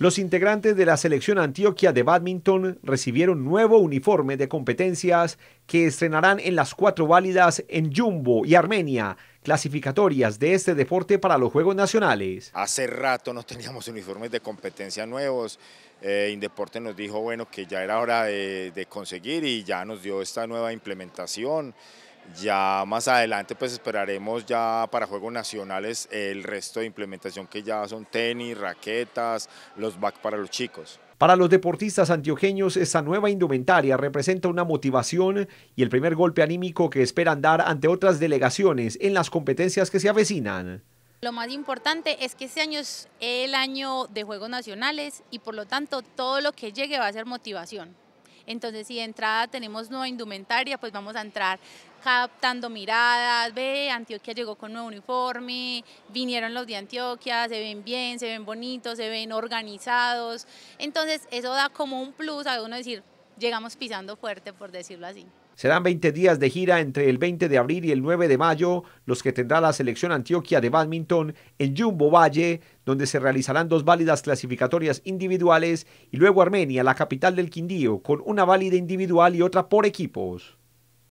Los integrantes de la selección Antioquia de badminton recibieron nuevo uniforme de competencias que estrenarán en las cuatro válidas en Jumbo y Armenia, clasificatorias de este deporte para los Juegos Nacionales. Hace rato no teníamos uniformes de competencia nuevos. Eh, Indeporte nos dijo bueno, que ya era hora de conseguir y ya nos dio esta nueva implementación. Ya más adelante pues esperaremos ya para Juegos Nacionales el resto de implementación que ya son tenis, raquetas, los back para los chicos. Para los deportistas antioqueños, esta nueva indumentaria representa una motivación y el primer golpe anímico que esperan dar ante otras delegaciones en las competencias que se avecinan. Lo más importante es que este año es el año de Juegos Nacionales y por lo tanto todo lo que llegue va a ser motivación. Entonces, si de entrada tenemos nueva indumentaria, pues vamos a entrar captando miradas, ve, Antioquia llegó con nuevo uniforme, vinieron los de Antioquia, se ven bien, se ven bonitos, se ven organizados. Entonces, eso da como un plus a uno decir, llegamos pisando fuerte, por decirlo así. Serán 20 días de gira entre el 20 de abril y el 9 de mayo, los que tendrá la selección Antioquia de badminton en Jumbo Valle, donde se realizarán dos válidas clasificatorias individuales, y luego Armenia, la capital del Quindío, con una válida individual y otra por equipos.